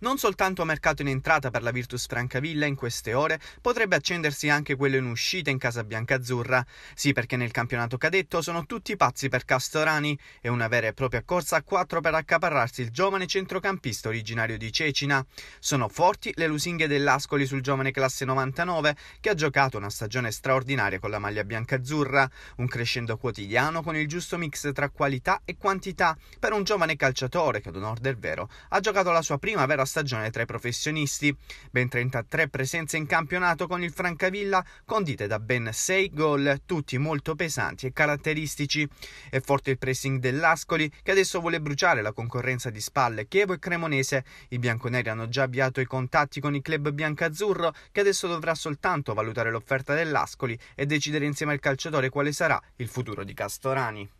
Non soltanto mercato in entrata per la Virtus Francavilla in queste ore, potrebbe accendersi anche quello in uscita in casa Bianca Azzurra. Sì, perché nel campionato cadetto sono tutti pazzi per Castorani e una vera e propria corsa a quattro per accaparrarsi il giovane centrocampista originario di Cecina. Sono forti le lusinghe dell'Ascoli sul giovane classe 99 che ha giocato una stagione straordinaria con la maglia bianca azzurra, un crescendo quotidiano con il giusto mix tra qualità e quantità per un giovane calciatore che ad onor del vero ha giocato la sua prima vera stagione tra i professionisti, ben 33 presenze in campionato con il Francavilla, condite da ben 6 gol, tutti molto pesanti e caratteristici. È forte il pressing dell'Ascoli, che adesso vuole bruciare la concorrenza di Spalle, Chievo e Cremonese. I bianconeri hanno già avviato i contatti con il club biancazzurro, che adesso dovrà soltanto valutare l'offerta dell'Ascoli e decidere insieme al calciatore quale sarà il futuro di Castorani.